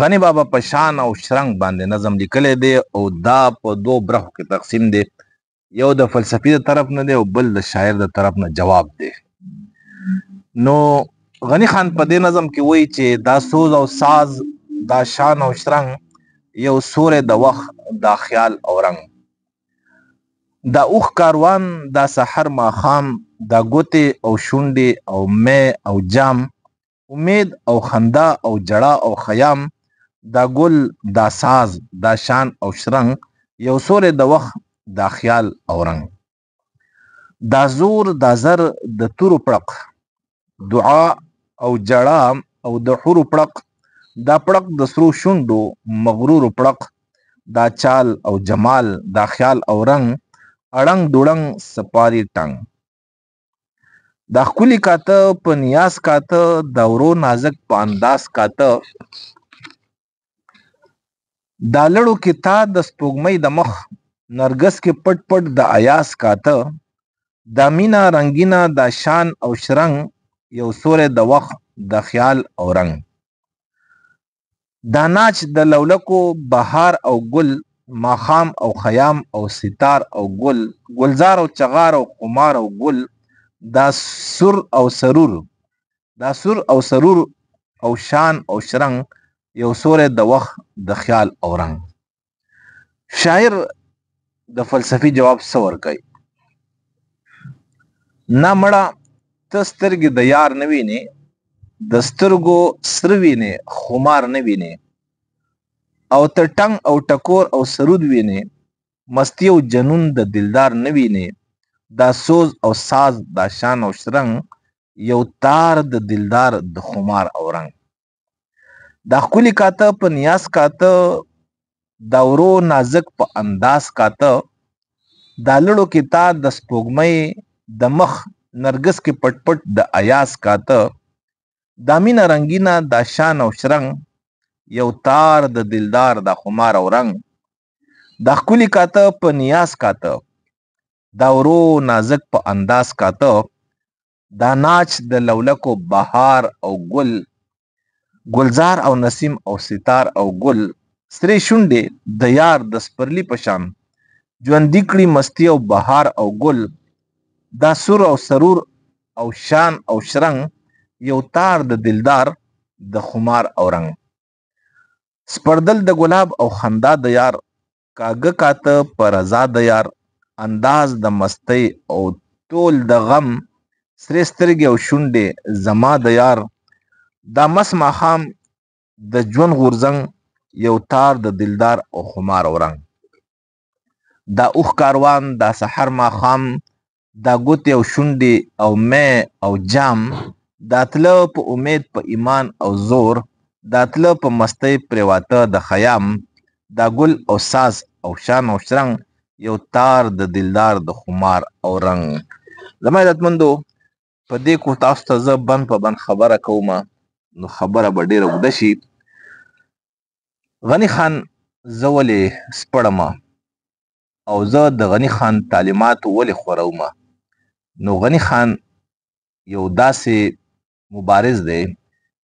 غنی بابا په شان او شرنګ باندې نظم لیکلی دی او دا په دو برخو کې تقسیم دی یو د فلسفي د طرف نه دی او بل د شاعر د طرف نه جواب دی نو غنی خان په دې نظم کې وایي چې دا سوز او ساز دا شان او شرنګ یو سورې د وخت دا خیال او رنګ دا اوخ کاروان دا سحر ماخام دا ګوتې او شونډې او مې او جام امید او خندا او ژړا او خیام دا ګل دا ساز دا شان او شرنګ یو سورې د وخت دا خیال او رنګ دا زور دا زر د تورو پړق دعا او جړا او د حورو پړق دا پړق د سرو شوندو مغرور پړق دا چال او جمال دا خیال او رنگ اړنګ دوړنګ سپاری ټنګ دا ښکلي کاته په نیاز کاته د ورو نازک په انداز کاته دا لړو کې تا د سپوږمۍ د مخ نرګس کې پټ پټ د آیاس کاته دا مینا رنگینا دا شان او شرنګ یو سورې د وخت د خیال او رنگ دا ناچ د لولکو بهار او ګل ماخام او خیام او ستار او ګل گل، ګلزار او چغار او قمار او ګل دا سر او سرور دا سر او سرور او شان او شرنګ یو سورې د وخت د خیال او رنگ شاعر د فلسفي جواب سور کوي نه مړه تسترګې د یار نه وینې د سترګو سر وینې خمار نه وینې او ته ټنګ او ټکور او سرود وینې مستی او جنون د دلدار نه وینې دا سوز او ساز دا شان او شرنګ یو تار د دلدار د خمار او رنگ دا خولي کاته په نیاز کاته دا ورو نازک په انداز کاته دا لړو کې تا د سپوږمۍ د مخ نرګس کې پټ پټ د آیاس کاته دا مینا رنگینا دا شان او شرنګ یو تار د دلدار د خمار او رنگ دا خولي کاته په نیاز کاته دا ورو نازک په انداز کاته دا ناچ د لولکو بهار او ګل ګلزار او نسیم او ستار او ګل سری شونډې د یار د سپرلی پشان ژوندې کړي مستی او بهار او ګل دا سور او سرور او شان او شرنګ یو تار د دلدار د خمار او رنگ سپردل د ګلاب او خندا د یار کاګه کاته پر رضا د یار انداز د مستۍ او تول د غم سرې سترګې او شونډې زما د یار دا مس ماښام د ژوند غورځنګ یو تار د دلدار او خمار او رنګ دا اوخ کاروان دا سحر ماښام دا ګوتې او شونډې او مې او جام دا تله په امید په ایمان او زور دا تله په مستۍ پرېواته د خیام دا ګل او ساز او شان او شرنګ یو تار د دلدار د خمار او رنگ زما عزتمندو په دې کو تاسو ته زه بند په بند خبره کوم نو خبره به ډیره اوږده شي غنی خان زه ولې سپړم او زه د غنی خان تعلیمات ولې خوروم نو غنی خان یو داسې مبارز دی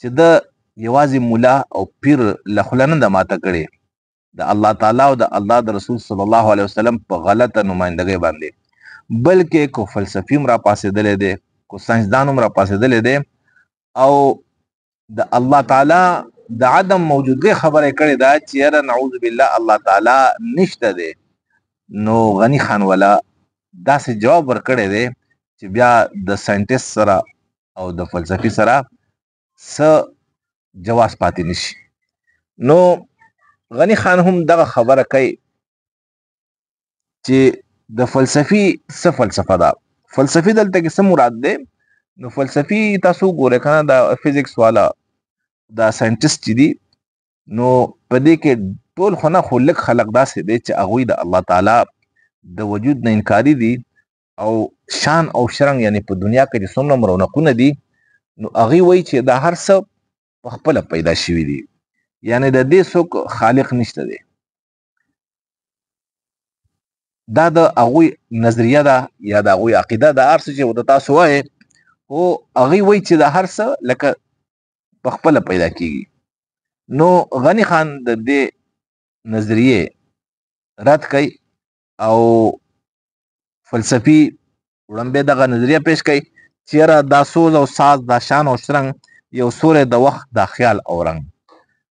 چې د یوازې مولا او پیر لخلنه د ماته کړي د الله تعالی او د الله د رسول صلی الله علیه وسلم په غلطه نمائندګۍ باندې بلکې کو فلسفي مرا پاسېدلې ده کو ساينسدان مرا پاسېدلې ده او د الله تعالی د عدم موجودګۍ خبره کړې ده چې را نعوذ بالله الله تعالی نشته ده نو غنی خان والا داسې جواب ورکړی دی چې بیا د ساينټیست سره او د فلسفي سره س جواز پاتې نشي نو غنی خان هم دغه خبره کوي چې د فلسفي څه فلسفه ده فلسفي دلته کې څه مراد ده نو فلسفي تاسو ګوره کنه د فزیکس والا دا ساينټست دي نو په دې کې ټول خونه خلق خلق داسې دي چې اغوی د الله تعالی د وجود نه انکاری دي او شان او شرنګ یعنی په دنیا کې چې څومره مرونقونه دي نو اغي وای چې دا هر څه په خپل پیدا شوی دي یعنی د دې څوک خالق نشته دی دا د هغوی نظریه ده یا د هغوی عقیده ده هر څه چې د تاسو وایي او هغوی وایي چې د هر څه لکه په خپله پیدا کیږي نو غنی خان د دې نظریې رد کوي او فلسفي وړاندې دغه نظریه پیش کوي چیرې دا سوز او ساز دا شان او شرنګ یو سورې د وخت دا خیال او رنګ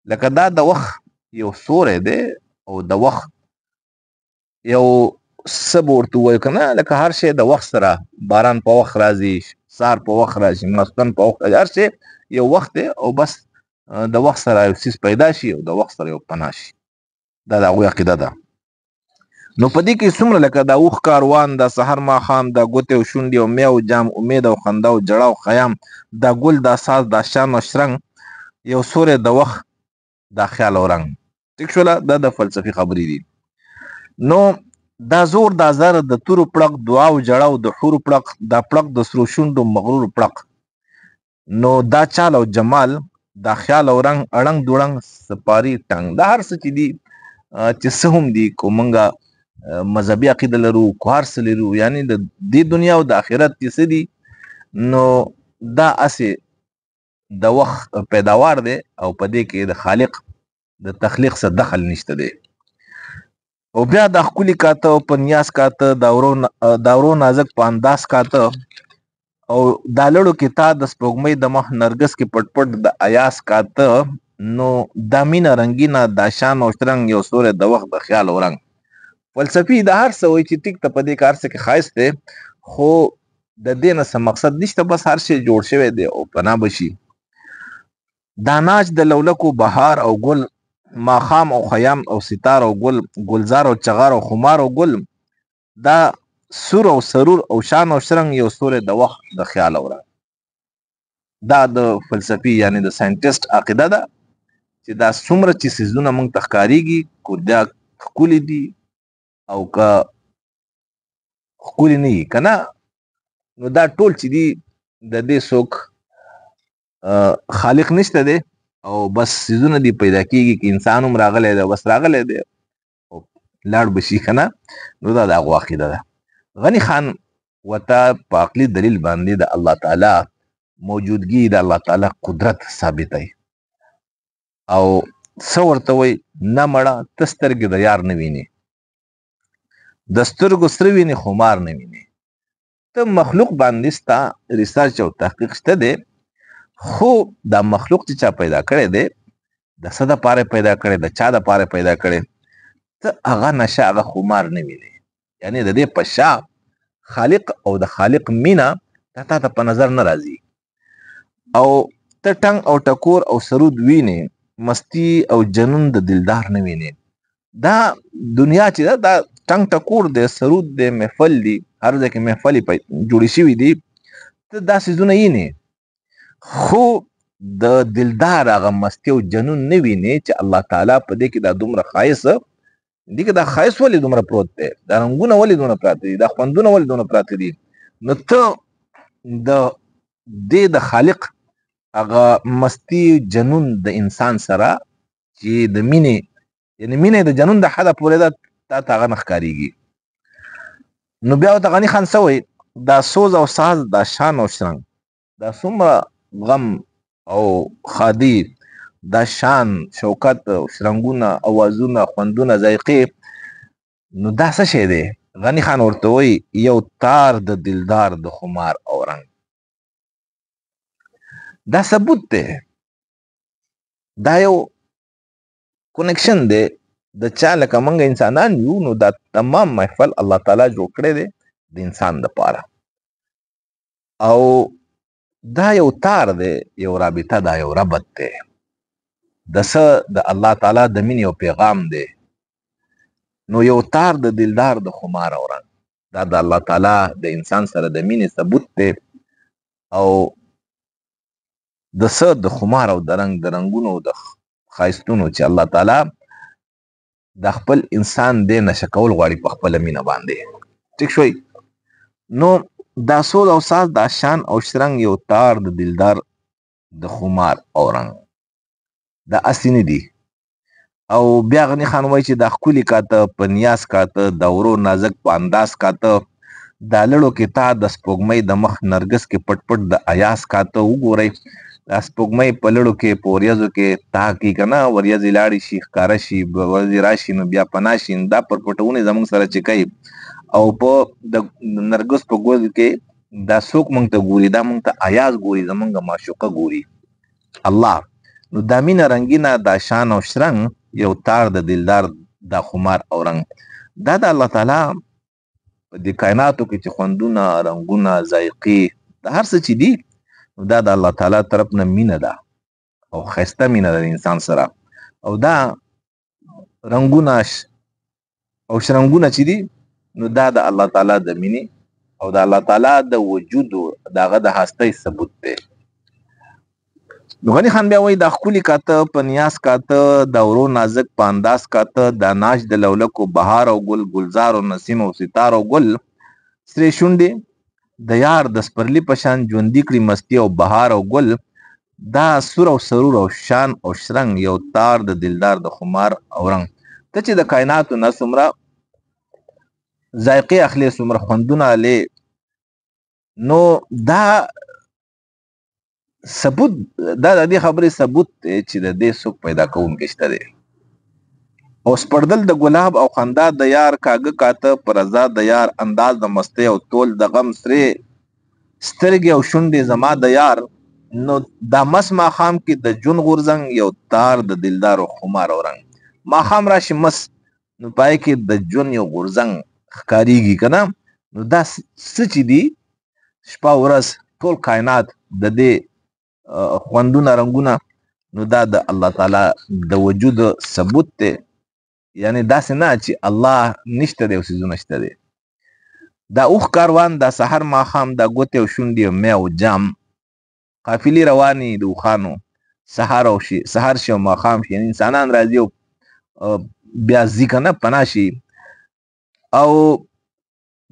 لکه دا د وخت یو سوری دی او د وخت یو څه به ورته ووایو که نه لکه هر شی د وخت سره باران په وخت راځي سار په وخت راځي ماسپتن په وخت راځي هر شی یو وخت دی او بس د وخت سره یو سیس پیدا شي او د وخت سره یو پناه شي دا د هغوی عقیده ده نو پدې کې څومره لکه دا اوخ کاروان دا سحر ما خام دا ګوتې او شونډې او میا او جام امید او خندا او جړه او خیام دا ګل دا ساز دا شان او شرنګ یو سورې د وخت دا خیال او رنگ ټیک شولا دا د فلسفي خبرې دي نو دا زور دا زر د تور پړق دعا او جړه او د حور پړق دا پړق د سرو شوندو مغرور پړق نو دا چال او جمال دا خیال او رنگ اړنګ دوړنګ سپاری ټنګ دا هر څه چې دي چې څه هم دي کومنګا مذهبي عقیده لرو کوهر سره لرو یعنی د دې دنیا او د آخرت کې څه دي نو دا اسه د وخت پیداوار دی او په دې کې د خالق د تخلیق سره دخل نشته دی او بیا د خولي کاته او پنیاس کاته داورو داورو نازک پانداس کاته او دا لړو کې تا د سپوږمۍ د مخ نرګس کې پټ پټ د آیاس کاته نو دا مینه رنگینه دا شان او شترنګ یو سورې د وخت د خیال او رنگ فلسفي د هر څه وي چې ټیک ته په دې کار څه کې خاص دی خو د دې نه مقصد نشته بس هر شی جوړ شوی دی او پنا بشي دا ناچ د لولکو بهار او ګل ماخام او خیام او ستار او ګل ګلزار او چغار او خمار او ګل دا سور او سرور او شان او شرنګ یو سورې د وخت د خیال اورا دا د فلسفي یعنی د ساينټست عقیده ده چې دا څومره چې سيزونه موږ تخکاریږي کو دا خولي دي او کا خولي نه کنا نو دا ټول چې دي د دې څوک خالق نشته دی او بس سیزونه دی پیدا کیږي کې انسان هم راغلی دی بس راغلی دی او لاړ بشي کنه نو دا د هغه عقیده ده غنی خان وتا په عقلي دلیل باندې د الله تعالی موجودګي د الله تعالی قدرت ثابتای او څو ورته وای نه مړه تسترګې د یار نه ویني دسترګو سره ویني خمار نه ویني ته مخلوق باندې ستا ریسرچ او تحقیق شته دی خو دا مخلوق چې چا پیدا کړی دی د څه د پاره پیدا کړی د چا د پاره پیدا کړی ته هغه نشه هغه خمار نه ویني یعنی د دې په شا خالق او د خالق مینا تا ته په نظر نه راځي او ته ټنګ او ټکور او سرود ویني مستی او جنون د دلدار نه ویني دا دنیا چې دا ټنګ ټکور دی سرود دی محفل دی هر ځای کې محفل جوړی شوی دی ته دا سيزونه یې نه خو د دلدار هغه مستی او جنون نه ویني چې الله تعالی په دې کې دا دومره خایس دي کې دا خایس ولې دومره پروت دی دا رنگونه ولې دومره پراته دي دا خوندونه ولې دومره پراته دي نو ته د دې د خالق هغه مستی جنون د انسان سره چې د مینې یعنی مینې د جنون د حدا پورې دا تا ته هغه نخکاریږي نو بیا د غنی خان سوې دا سوز او ساز دا شان او شرنګ دا څومره غم او ښادي دا شان شوکت شرنګونه اوازونه خوندونه ذایقې نو دا څه شی دی غنی خان ورته وایي یو تار د دلدار د خمار او رنګ دا ثبوت دی دا یو کنیکشن دی د چا لکه موږ انسانان یو نو دا تمام محفل الله تعالی جوړ کړی دی د انسان د پاره او دا یو تار دی یو رابطه دا یو ربط دی د څه د الله تعالی د مینې یو پیغام دی نو یو تار د دلدار د خمار او رنګ دا د الله تعالی د انسان سره د مینې ثبوت دی او د څه د خمار او د رنګ د رنګونو د خایستونو چې الله تعالی د خپل انسان دی نشه کول غواړي په خپل مینه باندې ټیک شوي نو دا سول او ساز دا شان او شرنګ یو تار د دلدار د خمار او رنګ دا اسینه دي او بیا غنی خان وای چې د خولي کاته په نیاز کاته د ورو نازک په انداز کاته د لړو کې تا د سپوږمۍ د مخ نرګس کې پټ پټ د آیاس کاته وګورئ د سپوږمۍ په لړو کې پوریزو کې تا کې کنه وریځ لاړی شي ښکارا شي ورځ راشي نو بیا پنا شي دا پر پټونه زموږ سره چې کوي او په د نرګس په ګل کې دا څوک مونږ ته ګوري دا مونږ ته آیاز ګوري زمونږه معشوقه ګوري الله نو دا مینه رنگینه دا شان او شرنګ یو تار د دلدار دا خمار او رنگ دا د الله تعالی د کائناتو کې چې خوندونه رنگونه ذایقې دا هر څه چې دي دا د الله تعالی طرف نه مینه ده او خسته مینه ده انسان سره او دا رنگونه او شرنګونه چې دي نو دا د الله تعالی د مینې او د الله تعالی د وجود دغه د هستۍ ثبوت دی نو غنی خان بیا وای د خولي کاته پنیاس کاته د ورو نازک پانداس کاته د ناش د لولکو بهار او ګل گلزار او نسیم او ستار او ګل سری شونډې د یار د سپرلی پشان ژوندۍ کړی مستی او بهار او ګل دا سور او سرور او شان او شرنګ یو تار د دلدار د خمار او رنگ ته چې د کائناتو نسمره ذایقه اخلي څومره خوندونه لې نو دا ثبوت دا د دې خبرې ثبوت چې د دې څوک پیدا کوون کېشته دی او سپردل د ګلاب او خندا د یار کاګه کاته پر رضا د یار انداز د مستی او تول د غم سره سترګې او شونډې زما د یار نو دا مس ما خام کې د جون غورزنګ یو تار د دلدار او خمار اورنګ ما خام راشي مس نو پای کې د جون یو غورزنګ ښکاریږي کنه نو دا څه چې دي شپه ورځ ټول کائنات د دې خوندونه رنگونه نو دا د الله تعالی د وجود ثبوت دی یعنی داسې نه چې الله نشته دی او سيزونه نشته دی دا اوخ کاروان دا سحر ماخام دا ګوتې او شونډې مې او جام قافلې روانې د اوخانو سحر او شي سحر شي او ماخام شي انسانان راځي او بیا ځي کنه پناشي او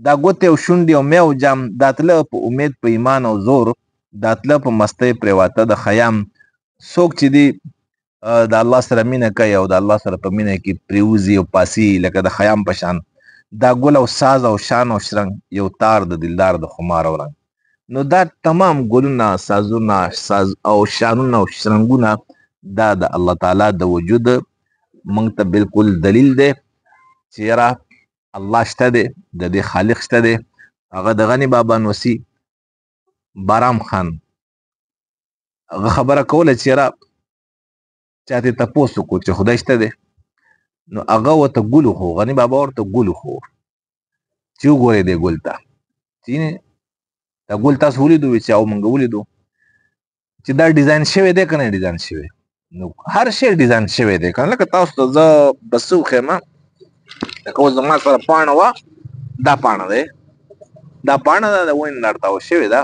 دا ګوتې او شونډې او میو جام دا تله په امید په ایمان او زور دا تله په مستۍ پرېواته د خیام څوک چې دی د الله سره مینه کوي او د الله سره په مینه کې پریوزي او پاسي لکه د خیام په شان دا ګل او ساز او شان او شرنګ یو تار د دلدار د خمار او رنګ نو دا تمام ګلونه سازونه ساز او شانونه او شرنګونه دا د الله تعالی د وجود مونږ ته بالکل دلیل دی چې الله شته دی د دې خالق شته دی هغه د غنی بابا نوسی بارام خان هغه خبره کوله چې را چاته تاسو کو چې خدای شته دی نو هغه وته ګلو خو غنی بابا ورته ګلو خو چې وګورې دی ګل ته چې دا ګل تاسو ولیدو چې او مونږ ولیدو چې دا ډیزاین شوی دی کنه ډیزاین شوی نو هر شی ډیزاین شوی دی کنه لکه تاسو ته زه بسو خیمه لکه اوس زما سره پاڼه وه دا پاڼه دی دا پاڼه ده د ونې نړتاو شوې ده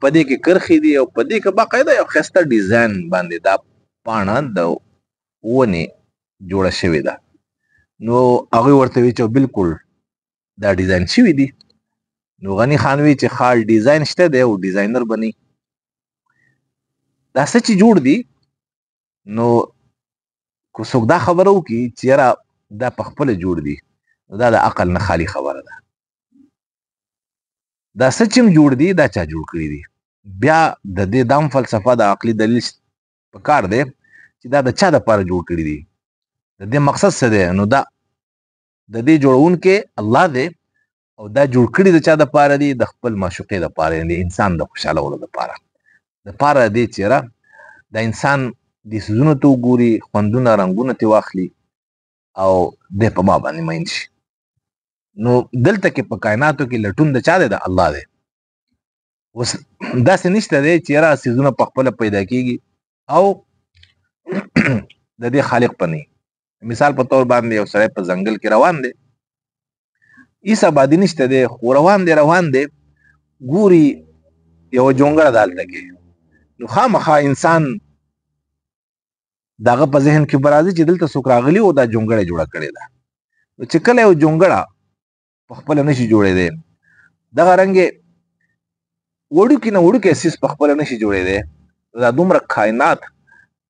په دې کې کرخې دي او په دې کې باقاعده یو ښایسته ډیزاین باندې دا پاڼه د ونې جوړه شوې ده نو هغوی ورته وی چې بالکل دا ډیزاین شوي دي نو غني خان وی چې خال ډیزاین شته دی او ډیزاینر بني دا څه چې جوړ دي نو کو څوک دا خبرو کی چې را دا په خپل جوړ دي دا د عقل نه خالی خبره ده دا سچم جوړ دي دا چا جوړ کړی دي بیا د دې دام فلسفه د عقلي دلیل په کار دی چې دا د چا د پاره جوړ کړی دي د دې مقصد څه دی نو دا د دې جوړون کې الله دی او دا جوړ کړی د چا د پاره دی د خپل معشوقې د پاره دی انسان د خوشاله ولر د پاره د پاره دی چیرې د انسان د سيزونو ته ګوري خوندونه رنگونه ته واخلي او د په ما باندې مین شي نو دلته کې په کائناتو کې لټون د چا دی د الله دی اوس داسې نشته دی چې را سیزونه په خپل پیدا کیږي او د دې خالق پني مثال په تور باندې یو سړی په ځنګل کې روان دی ایسا باندې نشته دی خو روان دی روان دی ګوري یو جونګړه دالته کې نو خامخا انسان داغه په ذهن کې برازي چې دلته څوک راغلی او دا جونګړه جوړه کړې ده نو چې کله یو جونګړه په خپل نشي جوړېدی دغه رنګې وړوکې نه وړوکې سیس په خپل نشي جوړېدی دا دومره کائنات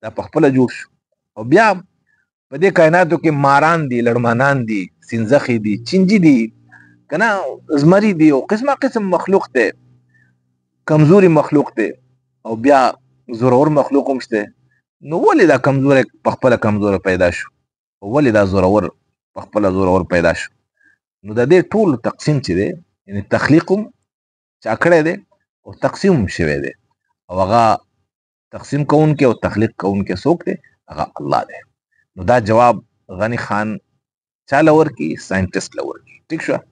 دا په خپل جوړ شو او بیا په دې کائناتو کې ماران دي لړمانان دي سینځخې دي چنجي دي کنه زمری دی او قسمه قسم مخلوق دی کمزوري مخلوق دی او بیا زورور مخلوق هم شته نو ولې دا کمزور په خپل کمزور پیدا شو ولې دا زورور په خپل زورور پیدا شو نو د دې ټول تقسیم چې دی یعنی تخلیقم چا کړی دی او تقسیم شوی دی او هغه تقسیم کوونکی او تخلیق کوونکی څوک دی هغه الله دی نو دا جواب غنی خان چا لور کی ساينټست لور کی ٹھیک شو